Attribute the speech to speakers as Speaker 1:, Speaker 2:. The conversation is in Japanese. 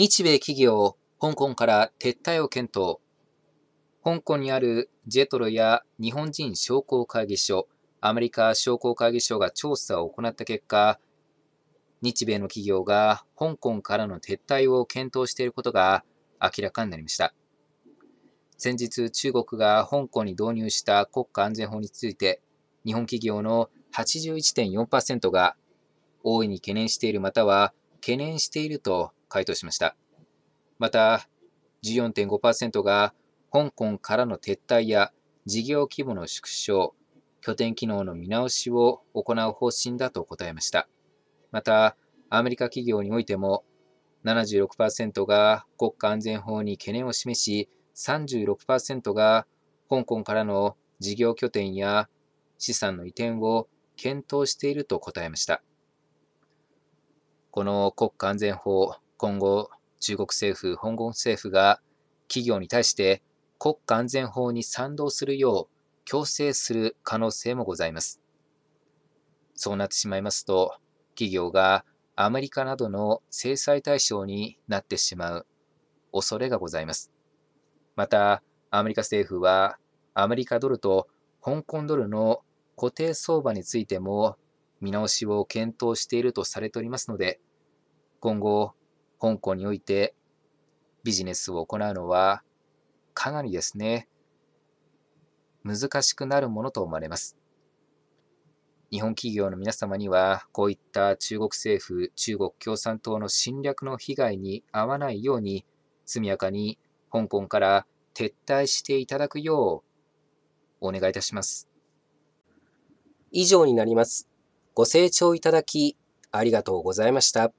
Speaker 1: 日米企業、香港から撤退を検討。香港にあるジェトロや日本人商工会議所、アメリカ商工会議所が調査を行った結果、日米の企業が香港からの撤退を検討していることが明らかになりました。先日、中国が香港に導入した国家安全法について、日本企業の81.4%が大いに懸念しているまたは懸念していると回答しました。また、14.5%が香港からの撤退や事業規模の縮小、拠点機能の見直しを行う方針だと答えました。また、アメリカ企業においても76%が国家安全法に懸念を示し、36%が香港からの事業拠点や資産の移転を検討していると答えました。この国家安全法今後、中国政府、香港政府が企業に対して国家安全法に賛同するよう強制する可能性もございます。そうなってしまいますと、企業がアメリカなどの制裁対象になってしまう恐れがございます。また、アメリカ政府はアメリカドルと香港ドルの固定相場についても見直しを検討しているとされておりますので、今後、香港においてビジネスを行うのはかなりですね、難しくなるものと思われます。日本企業の皆様には、こういった中国政府、中国共産党の侵略の被害に遭わないように、速やかに香港から撤退していただくよう、お願いいたします。以上になります。
Speaker 2: ご清聴いただき、ありがとうございました。